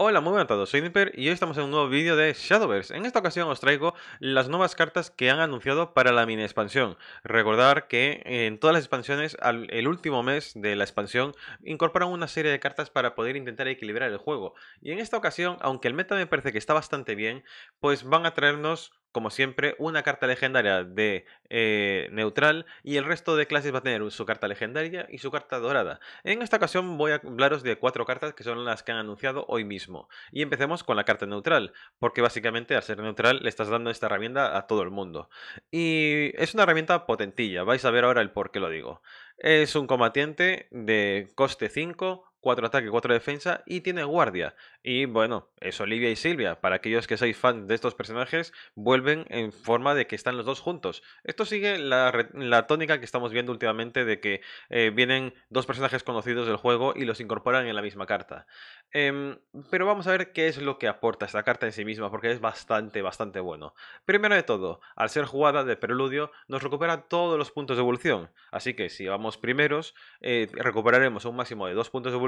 Hola, muy buenas a todos, soy Nipper y hoy estamos en un nuevo vídeo de Shadowverse. En esta ocasión os traigo las nuevas cartas que han anunciado para la mini expansión. Recordar que eh, en todas las expansiones, el último mes de la expansión, incorporan una serie de cartas para poder intentar equilibrar el juego. Y en esta ocasión, aunque el meta me parece que está bastante bien, pues van a traernos como siempre, una carta legendaria de eh, neutral y el resto de clases va a tener su carta legendaria y su carta dorada. En esta ocasión voy a hablaros de cuatro cartas que son las que han anunciado hoy mismo. Y empecemos con la carta neutral, porque básicamente al ser neutral le estás dando esta herramienta a todo el mundo. Y es una herramienta potentilla, vais a ver ahora el por qué lo digo. Es un combatiente de coste 5, 4 ataque, 4 defensa y tiene guardia. Y bueno, es Olivia y Silvia. Para aquellos que sois fan de estos personajes, vuelven en forma de que están los dos juntos. Esto sigue la, tónica que estamos viendo últimamente de que eh, vienen dos personajes conocidos del juego y los incorporan en la misma carta. Em, pero vamos a ver qué es lo que aporta esta carta en sí misma, porque es bastante, bastante bueno. Primero de todo, al ser jugada de preludio, nos recupera todos los puntos de evolución. Así que si vamos primeros, eh, recuperaremos un máximo de dos puntos de evolución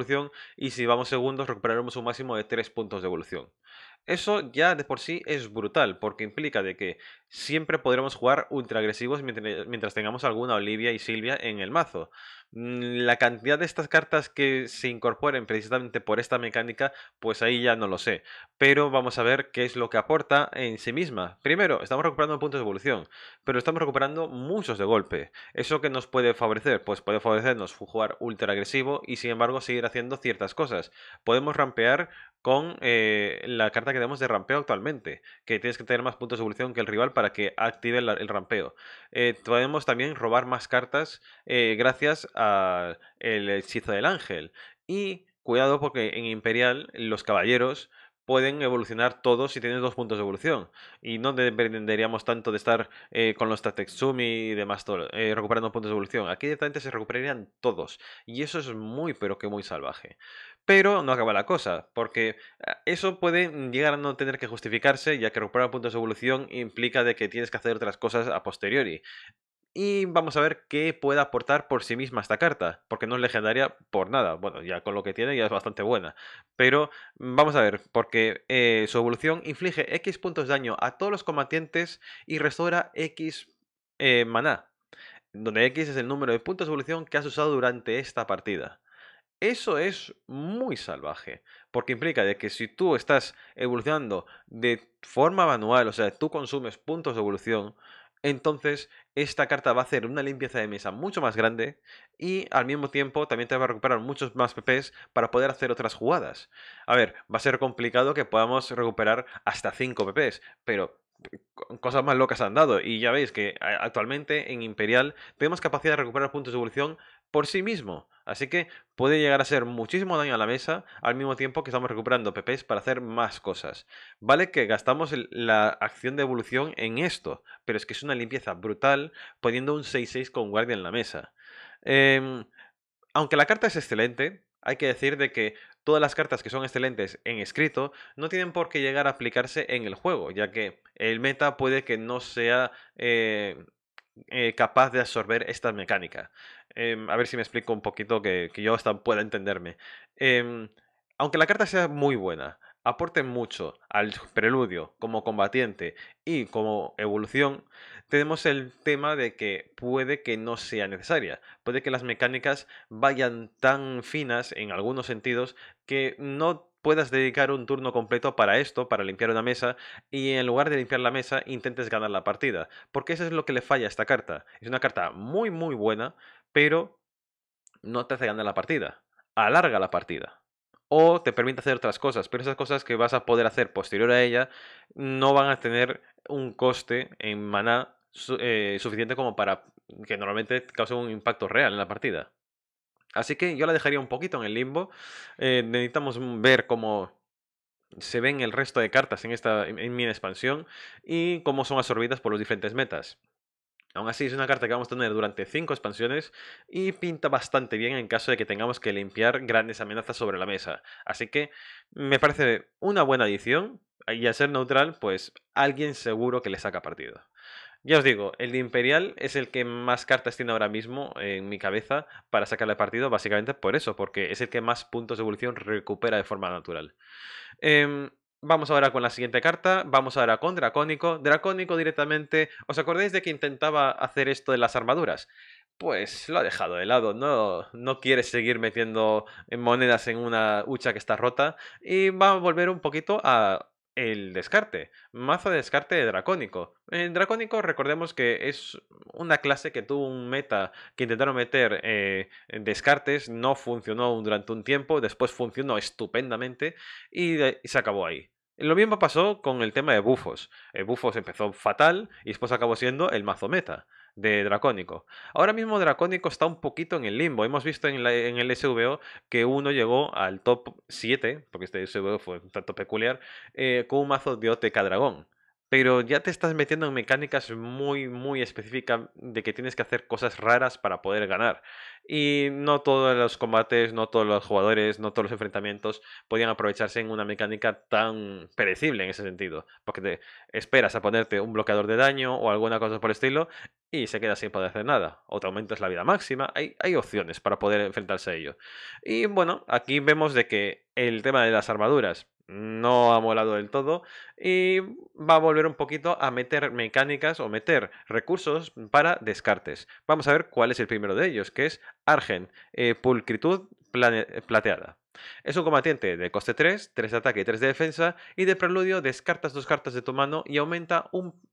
y si vamos segundos recuperaremos un máximo de 3 puntos de evolución. Eso ya de por sí es brutal, porque implica de que siempre podremos jugar ultra agresivos mientras tengamos alguna Olivia y Silvia en el mazo. Mm, la cantidad de estas cartas que se incorporen precisamente por esta mecánica, pues ahí ya no lo sé. Pero vamos a ver qué es lo que aporta en sí misma. Primero, estamos recuperando puntos de evolución, pero estamos recuperando muchos de golpe. ¿Eso que nos puede favorecer? Pues puede favorecernos jugar ultra agresivo y sin embargo seguir haciendo ciertas cosas. Podemos rampear con eh, la carta que tenemos de rampeo actualmente, que tienes que tener más puntos de evolución que el rival para que active el, rampeo. Eh, podemos también robar más cartas eh, gracias al hechizo del ángel. Y cuidado porque en Imperial los caballeros pueden evolucionar todos si tienes dos puntos de evolución. Y no dependeríamos tanto de estar eh, con los Tatexumi y demás todo, eh, recuperando puntos de evolución. Aquí directamente se recuperarían todos. Y eso es muy, pero que muy salvaje. Pero no acaba la cosa, porque ah, eso puede llegar a no tener que justificarse, ya que recuperar puntos de evolución implica de que tienes que hacer otras cosas a posteriori. Y vamos a ver qué puede aportar por sí misma esta carta, porque no es legendaria por nada. Bueno, ya con lo que tiene ya es bastante buena. Pero mm, vamos a ver, porque eh, su evolución inflige X puntos de daño a todos los combatientes y restaura X eh, maná, donde X es el número de puntos de evolución que has usado durante esta partida. Eso es muy salvaje, porque implica de que si tú estás evolucionando de forma manual, o sea, tú consumes puntos de evolución, entonces, esta carta va a hacer una limpieza de mesa mucho más grande y al mismo tiempo también te va a recuperar muchos más pp para poder hacer otras jugadas. A ver, va a ser complicado que podamos recuperar hasta 5 pp, pero cosas más locas han dado y ya veis que eh, actualmente en Imperial tenemos capacidad de recuperar puntos de evolución por sí mismo. Así que puede llegar a ser muchísimo daño a la mesa al mismo tiempo que estamos recuperando PPs para hacer más cosas. Vale que gastamos la acción de evolución en esto, pero es que es una limpieza brutal poniendo un 6-6 con guardia en la mesa. Em, aunque la carta es excelente, hay que decir de que todas las cartas que son excelentes en escrito no tienen por qué llegar a aplicarse en el juego, ya que el meta puede que no sea eh, eh, capaz de absorber esta mecánica. Em, a ver si me explico un poquito que, yo hasta pueda entenderme. Em, aunque la carta sea muy buena, aporte mucho al preludio como combatiente y como evolución, tenemos el tema de que puede que no sea necesaria, puede que las mecánicas vayan tan finas en algunos sentidos que no puedas dedicar un turno completo para esto, para limpiar una mesa, y en lugar de limpiar la mesa intentes ganar la partida, porque eso es lo que le falla a esta carta. Es una carta muy muy buena, pero no te hace ganar la partida, alarga la partida. O te permite hacer otras cosas, pero esas cosas que vas a poder hacer posterior a ella no van a tener un coste en maná eh, suficiente como para que normalmente cause un impacto real en la partida. Así que yo la dejaría un poquito en el limbo. Eh, necesitamos ver cómo se ven el resto de cartas en esta en mi expansión y cómo son absorbidas por los diferentes metas. Aún así es una carta que vamos a tener durante 5 expansiones y pinta bastante bien en caso de que tengamos que limpiar grandes amenazas sobre la mesa. Así que me parece una buena adición y al ser neutral pues alguien seguro que le saca partido. Ya os digo, el de Imperial es el que más cartas tiene ahora mismo en mi cabeza para sacarle partido, básicamente por eso, porque es el que más puntos de evolución recupera de forma natural. Em, vamos ahora con la siguiente carta, vamos ahora con Dracónico. Dracónico directamente, ¿os acordáis de que intentaba hacer esto de las armaduras? Pues lo ha dejado de lado, no, no quiere seguir metiendo monedas en una hucha que está rota y va a volver un poquito a el descarte, mazo de descarte Dracónico. En Dracónico recordemos que es una clase que tuvo un meta que intentaron meter eh, descartes, no funcionó durante un tiempo, después funcionó estupendamente y, y se acabó ahí. Lo mismo pasó con el tema de bufos. El bufos empezó fatal y después acabó siendo el mazo meta de Dracónico. Ahora mismo Dracónico está un poquito en el limbo. Hemos visto en, el SVO que uno llegó al top 7, porque este SVO fue un tanto peculiar, eh, con un mazo de OTK Dragón pero ya te estás metiendo en mecánicas muy, muy específicas de que tienes que hacer cosas raras para poder ganar. Y no todos los combates, no todos los jugadores, no todos los enfrentamientos podían aprovecharse en una mecánica tan perecible en ese sentido, porque te esperas a ponerte un bloqueador de daño o alguna cosa por el estilo y se queda sin poder hacer nada, o te aumentas la vida máxima, hay, hay opciones para poder enfrentarse a ello. Y bueno, aquí vemos de que el tema de las armaduras no ha molado del todo y va a volver un poquito a meter mecánicas o meter recursos para descartes. Vamos a ver cuál es el primero de ellos, que es Argen, eh, Pulcritud Plateada. Es un combatiente de coste 3, 3 de ataque y 3 de defensa, y de preludio descartas dos cartas de tu mano y aumenta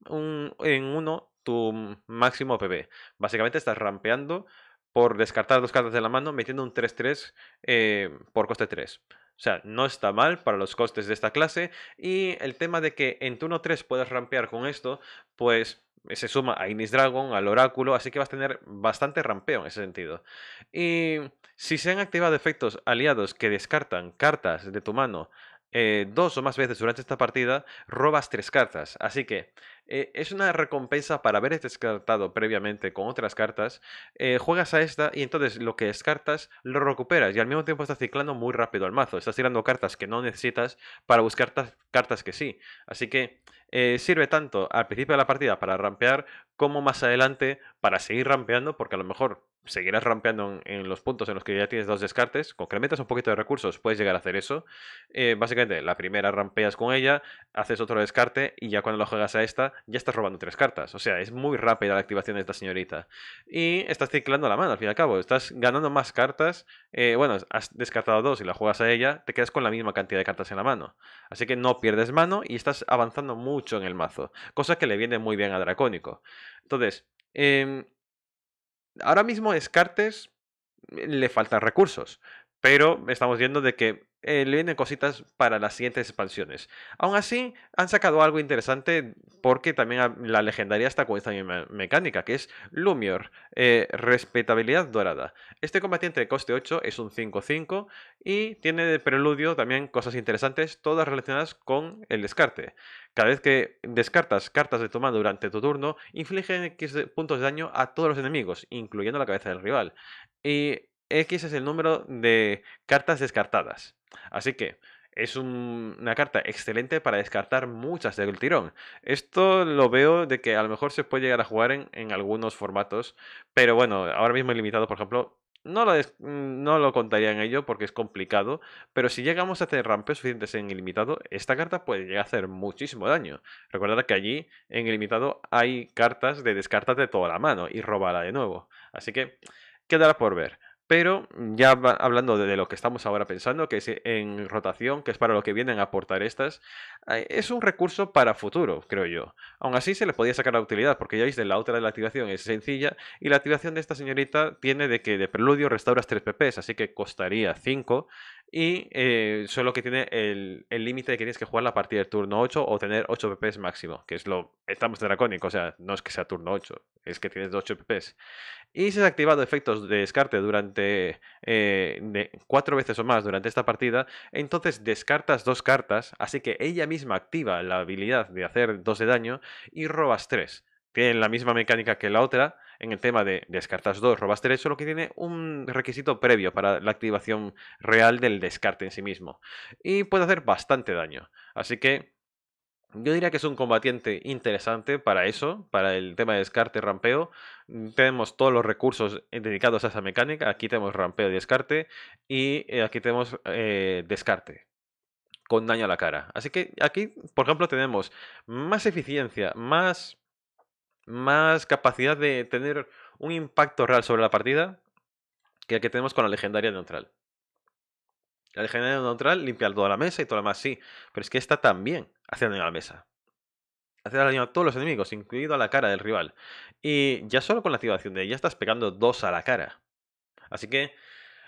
en uno tu máximo PB. Básicamente estás rampeando por descartar dos cartas de la mano metiendo un 3-3 eh, por coste 3. O sea, no está mal para los costes de esta clase. Y el tema de que en turno 3 puedas rampear con esto, pues se suma a Inis Dragon, al Oráculo, así que vas a tener bastante rampeo en ese sentido. Y si se han activado efectos aliados que descartan cartas de tu mano eh, dos o más veces durante esta partida, robas tres cartas. Así que eh, es una recompensa para haber descartado previamente con otras cartas. Eh, juegas a esta y entonces lo que descartas lo recuperas y al mismo tiempo estás ciclando muy rápido al mazo. Estás tirando cartas que no necesitas para buscar cartas que sí. Así que eh, sirve tanto al principio de la partida para rampear como más adelante para seguir rampeando porque a lo mejor seguirás rampeando en, los puntos en los que ya tienes dos descartes. Con que metas un poquito de recursos puedes llegar a hacer eso. básicamente la primera rampeas con ella, haces otro descarte y ya cuando lo juegas a esta ya estás robando tres cartas. O sea, es muy rápida la activación de esta señorita. Y estás ciclando la mano, al fin y al cabo. Estás ganando más cartas. Eh, bueno, has descartado dos y la juegas a ella, te quedas con la misma cantidad de cartas en la mano. Así que no pierdes mano y estás avanzando mucho en el mazo. Cosa que le viene muy bien a Dracónico. Entonces, em, ahora mismo Descartes eh, le faltan recursos. Pero estamos viendo de que eh, le vienen cositas para las siguientes expansiones. Aún así, han sacado algo interesante porque también la legendaria está con esta misma mecánica, que es Lumior, eh, respetabilidad dorada. Este combatiente de coste 8 es un 5-5 y tiene de preludio también cosas interesantes, todas relacionadas con el descarte. Cada vez que descartas cartas de toma durante tu turno, inflige X puntos de daño a todos los enemigos, incluyendo la cabeza del rival. Y X es el número de cartas descartadas. Así que es una carta excelente para descartar muchas del tirón. Esto lo veo de que a lo mejor se puede llegar a jugar en, algunos formatos, pero bueno, ahora mismo ilimitado, por ejemplo, no lo, mm, no lo contaría en ello porque es complicado, pero si llegamos a hacer rampes suficientes en ilimitado, esta carta puede llegar a hacer muchísimo daño. Recordad que allí en ilimitado hay cartas de descartar de toda la mano y robarla de nuevo. Así que quedará por ver. Pero ya hablando de, lo que estamos ahora pensando, que es en rotación, que es para lo que vienen a aportar estas, eh, es un recurso para futuro, creo yo. Aún así se le podía sacar la utilidad, porque ya veis, de la otra de la activación es sencilla, y la activación de esta señorita tiene de que de preludio restauras 3 pp, así que costaría 5 y eh, solo que tiene el límite de que tienes que jugar la partida del turno 8 o tener 8 PPs máximo, que es lo. Estamos en Dracónico, o sea, no es que sea turno 8, es que tienes 8 PPs. Y si has activado efectos de descarte durante. Eh, cuatro veces o más durante esta partida, entonces descartas dos cartas, así que ella misma activa la habilidad de hacer 2 de daño y robas 3. Tienen la misma mecánica que la otra, en el tema de descartas 2, robas 3, solo que tiene un requisito previo para la activación real del descarte en sí mismo. Y puede hacer bastante daño. Así que yo diría que es un combatiente interesante para eso, para el tema de descarte rampeo. Mm, tenemos todos los recursos eh, dedicados a esa mecánica. Aquí tenemos rampeo y descarte. Y eh, aquí tenemos eh, descarte con daño a la cara. Así que aquí, por ejemplo, tenemos más eficiencia, más más capacidad de tener un impacto real sobre la partida que el que tenemos con la legendaria neutral. La legendaria neutral limpia toda la mesa y todo lo demás, sí. Pero es que esta también hace daño a la mesa. Hace daño a todos los enemigos, incluido a la cara del rival. Y ya solo con la activación de ella estás pegando dos a la cara. Así que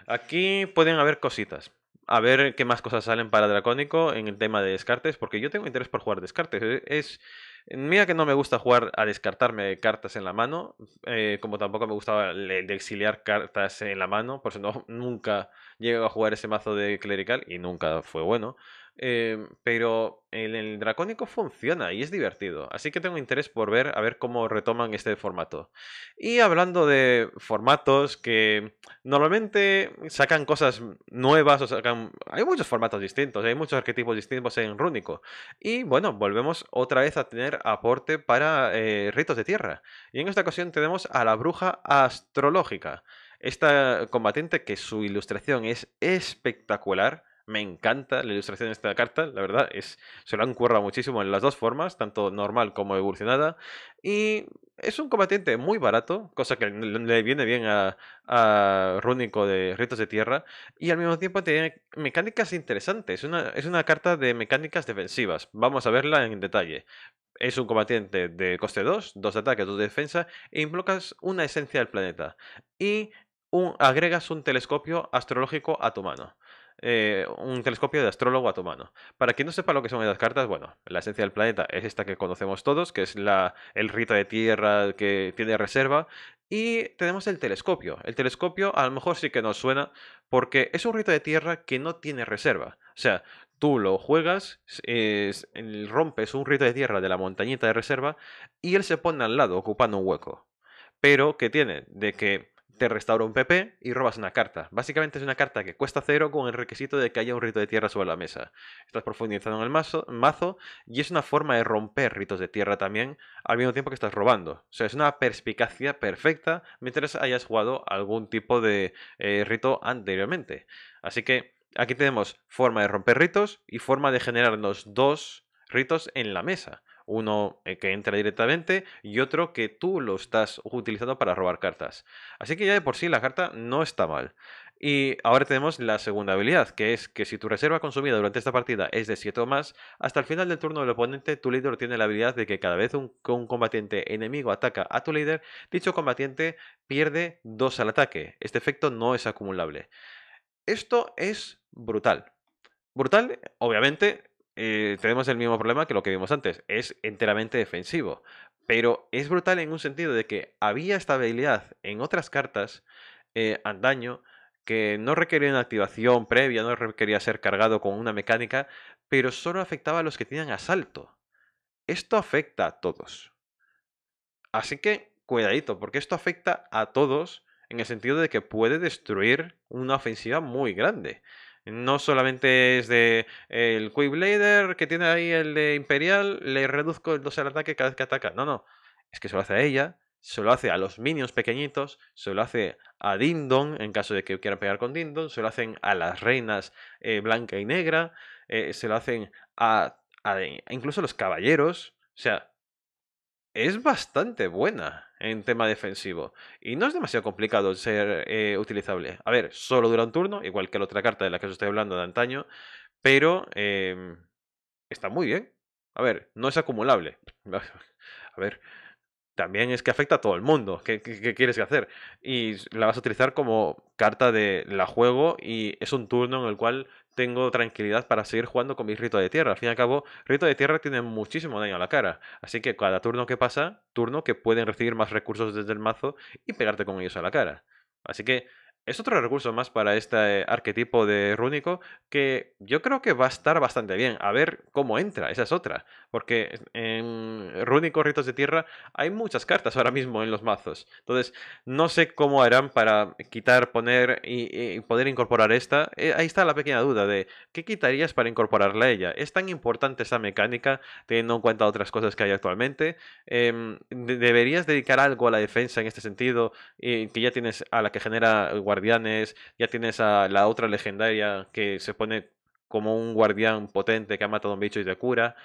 aquí pueden haber cositas. A ver qué más cosas salen para Dracónico en el tema de descartes, porque yo tengo interés por jugar descartes. Es Mira que no me gusta jugar a descartarme cartas en la mano, eh, como tampoco me gustaba de exiliar cartas en la mano, por eso no, nunca llegué a jugar ese mazo de clerical y nunca fue bueno. Em, pero en el, dracónico funciona y es divertido. Así que tengo interés por ver a ver cómo retoman este formato. Y hablando de formatos que normalmente sacan cosas nuevas o Hay muchos formatos distintos, hay muchos arquetipos distintos en Rúnico. Y bueno, volvemos otra vez a tener aporte para eh, ritos de tierra. Y en esta ocasión tenemos a la bruja astrológica. Esta combatiente que su ilustración es espectacular me encanta la ilustración de esta carta, la verdad, es, se lo han currado muchísimo en las dos formas, tanto normal como evolucionada. Y es un combatiente muy barato, cosa que le viene bien a, Rúnico de Ritos de Tierra, y al mismo tiempo tiene mecánicas interesantes. Una, es una carta de mecánicas defensivas, vamos a verla en detalle. Es un combatiente de coste 2, 2 ataques, ataque, 2 de defensa, e invocas una esencia del planeta. Y agregas un telescopio astrológico a tu mano. Eh, un telescopio de astrólogo mano Para quien no sepa lo que son esas cartas, bueno, la esencia del planeta es esta que conocemos todos, que es el rito de tierra que tiene reserva. Y tenemos el telescopio. El telescopio a lo mejor sí que nos suena porque es un rito de tierra que no tiene reserva. O sea, tú lo juegas, eh, rompes un rito de tierra de la montañita de reserva y él se pone al lado ocupando un hueco. Pero, ¿qué tiene? De que te restaura un PP y robas una carta. Básicamente es una carta que cuesta cero con el requisito de que haya un rito de tierra sobre la mesa. Estás profundizando en el mazo, y es una forma de romper ritos de tierra también al mismo tiempo que estás robando. O sea, es una perspicacia perfecta mientras hayas jugado algún tipo de eh, rito anteriormente. Así que aquí tenemos forma de romper ritos y forma de generarnos dos ritos en la mesa. Uno eh, que entra directamente y otro que tú lo estás utilizando para robar cartas. Así que ya de por sí la carta no está mal. Y ahora tenemos la segunda habilidad, que es que si tu reserva consumida durante esta partida es de 7 o más, hasta el final del turno del oponente, tu líder tiene la habilidad de que cada vez que un combatiente enemigo ataca a tu líder, dicho combatiente pierde 2 al ataque. Este efecto no es acumulable. Esto es brutal. Brutal, obviamente, eh, tenemos el mismo problema que lo que vimos antes. Es enteramente defensivo. Pero es brutal en un sentido de que había estabilidad en otras cartas eh, andaño que no requería una activación previa, no requería ser cargado con una mecánica, pero solo afectaba a los que tenían asalto. Esto afecta a todos. Así que cuidadito, porque esto afecta a todos en el sentido de que puede destruir una ofensiva muy grande. No solamente es de el Blader que tiene ahí el de Imperial, le reduzco el 2 al ataque cada vez que ataca. No, no. Es que se lo hace a ella, se lo hace a los minions pequeñitos, se lo hace a Dindon en caso de que quiera pegar con Dindon, se lo hacen a las reinas eh, blanca y negra, eh, se lo hacen a, a, a incluso a los caballeros. O sea, es bastante buena en tema defensivo. Y no es demasiado complicado ser eh, utilizable. A ver, solo dura un turno, igual que la otra carta de la que os estoy hablando de antaño. Pero em, está muy bien. A ver, no es acumulable. A ver, también es que afecta a todo el mundo. ¿Qué, qué quieres que hacer? Y la vas a utilizar como carta de la juego y es un turno en el cual tengo tranquilidad para seguir jugando con mi rito de tierra. Al fin y al cabo, rito de tierra tiene muchísimo daño a la cara. Así que cada turno que pasa, turno que pueden recibir más recursos desde el mazo y pegarte con ellos a la cara. Así que es otro recurso más para este eh, arquetipo de rúnico que yo creo que va a estar bastante bien. A ver cómo entra, esa es otra. Porque en rúnico, ritos de tierra, hay muchas cartas ahora mismo en los mazos. Entonces, no sé cómo harán para quitar, poner y, poder incorporar esta. Eh, ahí está la pequeña duda de qué quitarías para incorporarla a ella. ¿Es tan importante esa mecánica teniendo en cuenta otras cosas que hay actualmente? Em, ¿Deberías dedicar algo a la defensa en este sentido? y eh, que ya tienes a la que genera guardián guardianes, ya tienes a la otra legendaria que se pone como un guardián potente que ha matado a un bicho y te cura.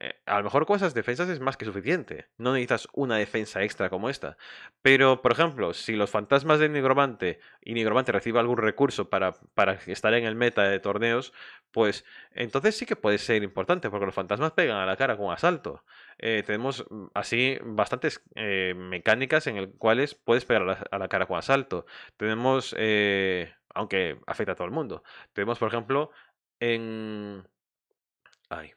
Eh, a lo mejor con esas defensas es más que suficiente. No necesitas una defensa extra como esta. Pero, por ejemplo, si los fantasmas de Nigromante y Nigromante recibe algún recurso para, estar en el meta de torneos, pues entonces sí que puede ser importante, porque los fantasmas pegan a la cara con asalto. Eh, tenemos mm, así bastantes eh, mecánicas en las cuales puedes pegar a la, cara con asalto. Tenemos, aunque afecta a todo el mundo, tenemos, por ejemplo, en... Ay,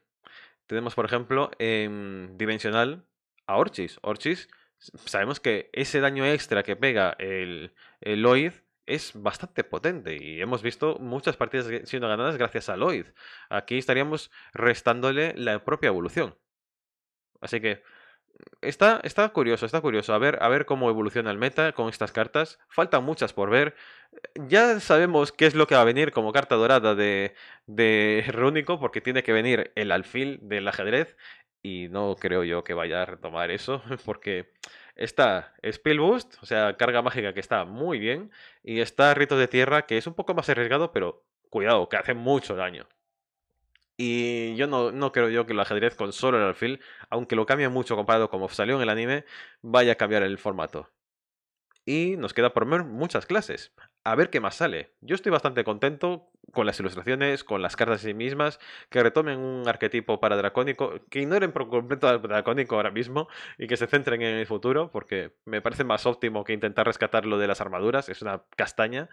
tenemos, por ejemplo, en Dimensional a Orchis. Orchis, sabemos que ese daño extra que pega el, el Lloyd es bastante potente y hemos visto muchas partidas siendo ganadas gracias a Lloyd. Aquí estaríamos restándole la propia evolución. Así que Está, está curioso, está curioso. A ver, a ver cómo evoluciona el meta con estas cartas. Faltan muchas por ver. Ya sabemos qué es lo que va a venir como carta dorada de, de Rúnico, porque tiene que venir el alfil del ajedrez. Y no creo yo que vaya a retomar eso, porque está Spill Boost, o sea, carga mágica que está muy bien. Y está Rito de Tierra, que es un poco más arriesgado, pero cuidado, que hace mucho daño. Y yo no, no creo yo que el ajedrez con solo el alfil, aunque lo cambie mucho comparado como salió en el anime, vaya a cambiar el formato. Y nos queda por ver muchas clases. A ver qué más sale. Yo estoy bastante contento con las ilustraciones, con las cartas en sí mismas, que retomen un arquetipo para Dracónico, que ignoren por completo al Dracónico ahora mismo y que se centren en el futuro, porque me parece más óptimo que intentar rescatarlo de las armaduras, es una castaña.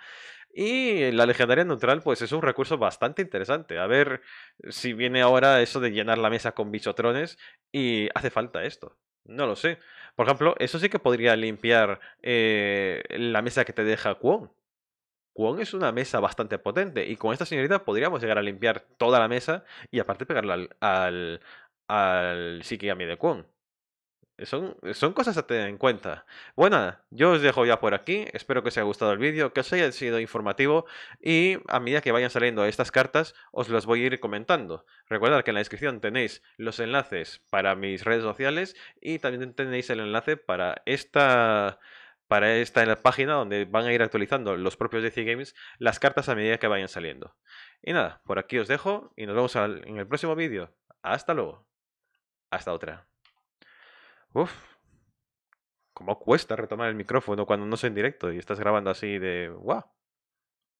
Y la legendaria neutral, pues es un recurso bastante interesante. A ver si viene ahora eso de llenar la mesa con bichotrones y hace falta esto. No lo sé. Por ejemplo, eso sí que podría limpiar eh, la mesa que te deja Kwon. Kwon es una mesa bastante potente y con esta señorita podríamos llegar a limpiar toda la mesa y aparte pegarla al, al, al de Kwon son, cosas a tener en cuenta. Bueno, yo os dejo ya por aquí. Espero que os haya gustado el vídeo, que os haya sido informativo y a medida que vayan saliendo estas cartas os las voy a ir comentando. recuerda que en la descripción tenéis los enlaces para mis redes sociales y también tenéis el enlace para esta para esta página donde van a ir actualizando los propios DC Games las cartas a medida que vayan saliendo. Y nada, por aquí os dejo y nos vemos en el próximo vídeo. Hasta luego. Hasta otra. Uf. ¿Cómo cuesta retomar el micrófono cuando no es en directo y estás grabando así de. ¡Guau!